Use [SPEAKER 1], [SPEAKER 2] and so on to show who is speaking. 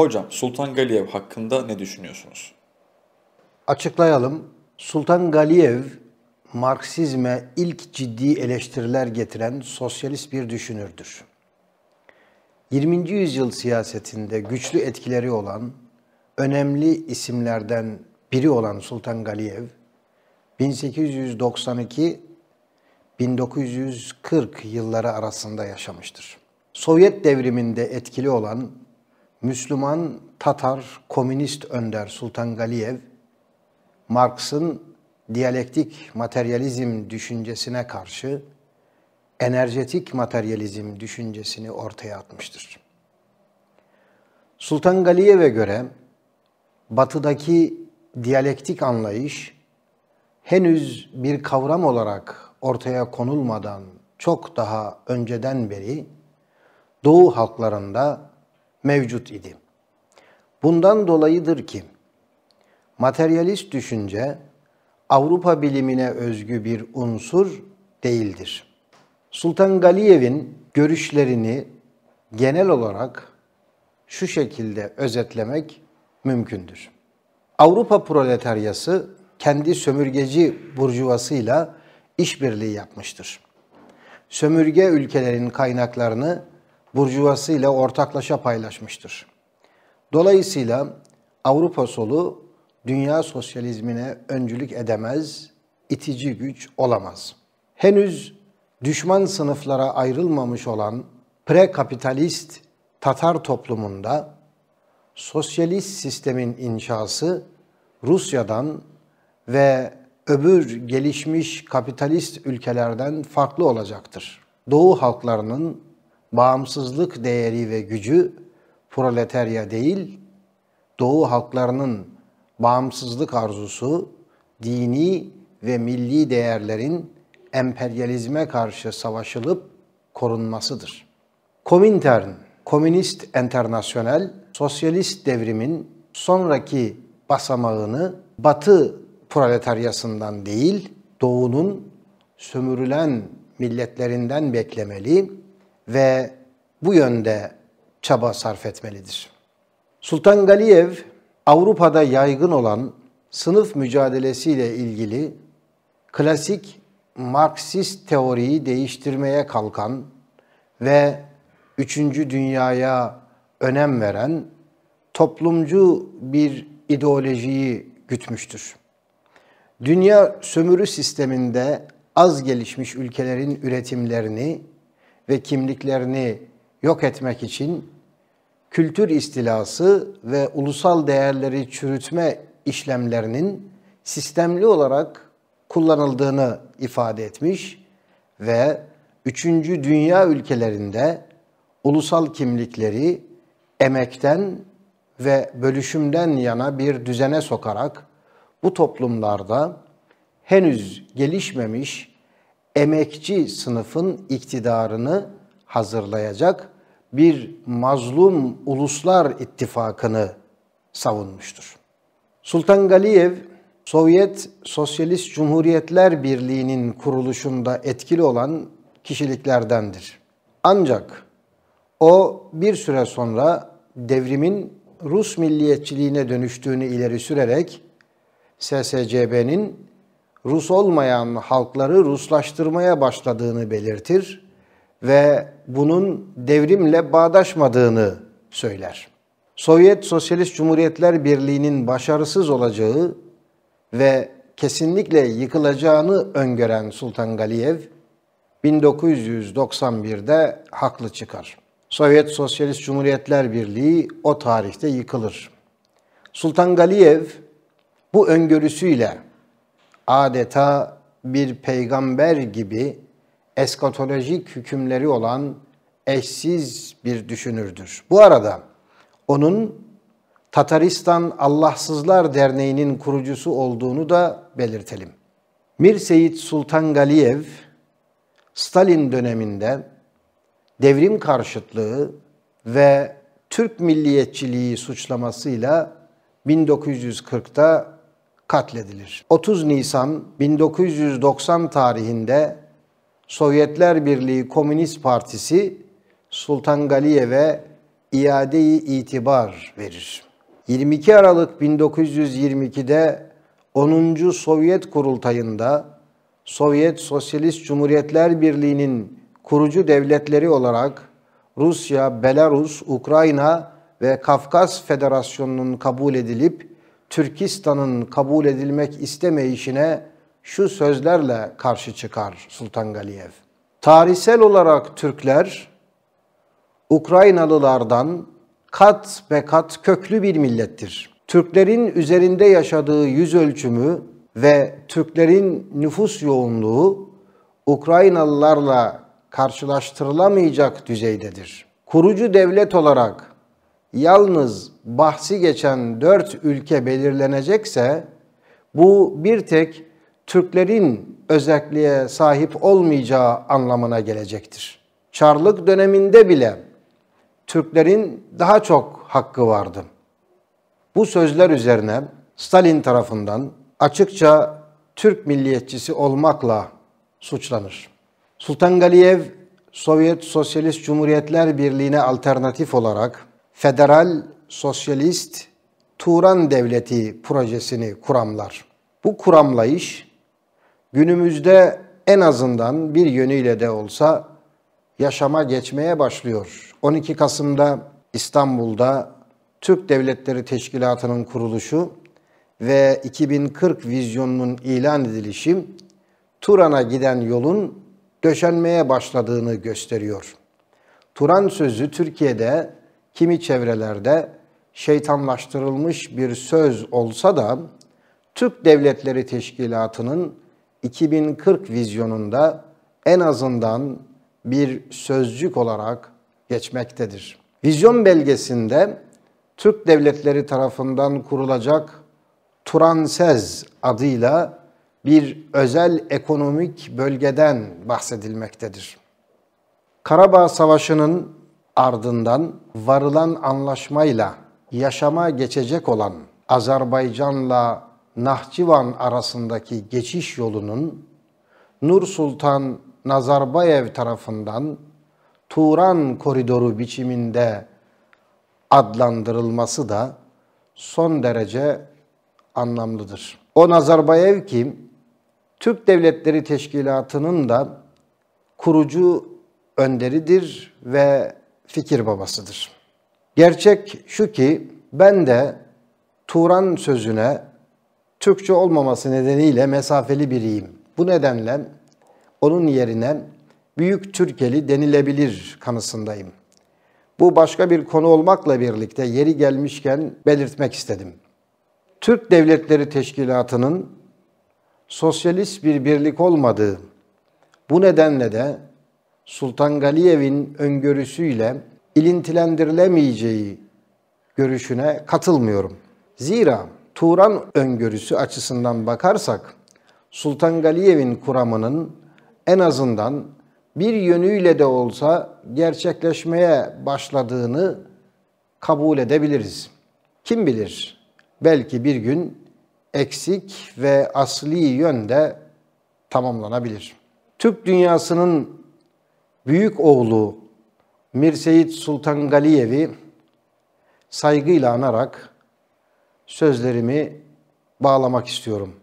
[SPEAKER 1] Hocam Sultan Galiyev hakkında ne düşünüyorsunuz? Açıklayalım. Sultan Galiyev Marksizme ilk ciddi eleştiriler getiren sosyalist bir düşünürdür. 20. yüzyıl siyasetinde güçlü etkileri olan önemli isimlerden biri olan Sultan Galiyev 1892 1940 yılları arasında yaşamıştır. Sovyet devriminde etkili olan Müslüman Tatar komünist önder Sultan Galiyev, Marx'ın diyalektik materyalizm düşüncesine karşı enerjetik materyalizm düşüncesini ortaya atmıştır. Sultan Galiyev'e göre batıdaki diyalektik anlayış henüz bir kavram olarak ortaya konulmadan çok daha önceden beri Doğu halklarında mevcut idi. Bundan dolayıdır ki materyalist düşünce Avrupa bilimine özgü bir unsur değildir. Sultan Galiyev'in görüşlerini genel olarak şu şekilde özetlemek mümkündür. Avrupa proletaryası kendi sömürgeci burjuvasıyla işbirliği yapmıştır. Sömürge ülkelerin kaynaklarını burjuvası ile ortaklaşa paylaşmıştır. Dolayısıyla Avrupa solu dünya sosyalizmine öncülük edemez, itici güç olamaz. Henüz düşman sınıflara ayrılmamış olan prekapitalist Tatar toplumunda sosyalist sistemin inşası Rusya'dan ve öbür gelişmiş kapitalist ülkelerden farklı olacaktır. Doğu halklarının bağımsızlık değeri ve gücü proletarya değil, Doğu halklarının bağımsızlık arzusu, dini ve milli değerlerin emperyalizme karşı savaşılıp korunmasıdır. Komintern, Komünist Enternasyonel, sosyalist devrimin sonraki basamağını Batı proletaryasından değil, Doğu'nun sömürülen milletlerinden beklemeli, ve bu yönde çaba sarf etmelidir. Sultan Galiyev Avrupa'da yaygın olan sınıf mücadelesiyle ilgili klasik Marksist teoriyi değiştirmeye kalkan ve üçüncü dünyaya önem veren toplumcu bir ideolojiyi gütmüştür. Dünya sömürü sisteminde az gelişmiş ülkelerin üretimlerini ve kimliklerini yok etmek için kültür istilası ve ulusal değerleri çürütme işlemlerinin sistemli olarak kullanıldığını ifade etmiş ve üçüncü Dünya ülkelerinde ulusal kimlikleri emekten ve bölüşümden yana bir düzene sokarak bu toplumlarda henüz gelişmemiş emekçi sınıfın iktidarını hazırlayacak bir mazlum uluslar ittifakını savunmuştur. Sultan Galiyev Sovyet Sosyalist Cumhuriyetler Birliği'nin kuruluşunda etkili olan kişiliklerdendir. Ancak o bir süre sonra devrimin Rus milliyetçiliğine dönüştüğünü ileri sürerek SSCB'nin Rus olmayan halkları Ruslaştırmaya başladığını belirtir ve bunun devrimle bağdaşmadığını söyler. Sovyet Sosyalist Cumhuriyetler Birliği'nin başarısız olacağı ve kesinlikle yıkılacağını öngören Sultan Galiyev 1991'de haklı çıkar. Sovyet Sosyalist Cumhuriyetler Birliği o tarihte yıkılır. Sultan Galiyev bu öngörüsüyle adeta bir peygamber gibi eskatolojik hükümleri olan eşsiz bir düşünürdür. Bu arada onun Tataristan Allahsızlar Derneği'nin kurucusu olduğunu da belirtelim. Mir Seyit Sultan Galiyev, Stalin döneminde devrim karşıtlığı ve Türk milliyetçiliği suçlamasıyla 1940'ta katledilir. 30 Nisan 1990 tarihinde Sovyetler Birliği Komünist Partisi Sultan Galiyev'e iadeyi itibar verir. 22 Aralık 1922'de 10. Sovyet Kurultayı'nda Sovyet Sosyalist Cumhuriyetler Birliği'nin kurucu devletleri olarak Rusya, Belarus, Ukrayna ve Kafkas Federasyonu'nun kabul edilip Türkistan'ın kabul edilmek istemeyişine şu sözlerle karşı çıkar Sultan Galiyev. Tarihsel olarak Türkler Ukraynalılardan kat be kat köklü bir millettir. Türklerin üzerinde yaşadığı yüz ölçümü ve Türklerin nüfus yoğunluğu Ukraynalılarla karşılaştırılamayacak düzeydedir. Kurucu devlet olarak yalnız bahsi geçen dört ülke belirlenecekse bu bir tek Türklerin özelliğe sahip olmayacağı anlamına gelecektir. Çarlık döneminde bile Türklerin daha çok hakkı vardı. Bu sözler üzerine Stalin tarafından açıkça Türk milliyetçisi olmakla suçlanır. Sultan Galiyev Sovyet Sosyalist Cumhuriyetler Birliği'ne alternatif olarak Federal Sosyalist Turan Devleti projesini kuramlar. Bu kuramlayış günümüzde en azından bir yönüyle de olsa yaşama geçmeye başlıyor. 12 Kasım'da İstanbul'da Türk Devletleri Teşkilatı'nın kuruluşu ve 2040 vizyonunun ilan edilişi Turan'a giden yolun döşenmeye başladığını gösteriyor. Turan sözü Türkiye'de kimi çevrelerde şeytanlaştırılmış bir söz olsa da Türk Devletleri Teşkilatı'nın 2040 vizyonunda en azından bir sözcük olarak geçmektedir. Vizyon belgesinde Türk devletleri tarafından kurulacak Turansez adıyla bir özel ekonomik bölgeden bahsedilmektedir. Karabağ Savaşı'nın Ardından varılan anlaşmayla yaşama geçecek olan Azerbaycan'la Nahçıvan arasındaki geçiş yolunun Nur Sultan Nazarbayev tarafından Turan koridoru biçiminde adlandırılması da son derece anlamlıdır. O Nazarbayev ki Türk Devletleri Teşkilatı'nın da kurucu önderidir ve fikir babasıdır. Gerçek şu ki ben de Turan sözüne Türkçe olmaması nedeniyle mesafeli biriyim. Bu nedenle onun yerine Büyük Türkeli denilebilir kanısındayım. Bu başka bir konu olmakla birlikte yeri gelmişken belirtmek istedim. Türk Devletleri Teşkilatı'nın sosyalist bir birlik olmadığı, bu nedenle de Sultan Galiyev'in öngörüsüyle ilintilendirilemeyeceği görüşüne katılmıyorum. Zira Turan öngörüsü açısından bakarsak Sultan Galiyev'in kuramının en azından bir yönüyle de olsa gerçekleşmeye başladığını kabul edebiliriz. Kim bilir belki bir gün eksik ve asli yönde tamamlanabilir. Türk dünyasının büyük oğlu Mir Seyit Sultan Galiyev'i saygıyla anarak sözlerimi bağlamak istiyorum.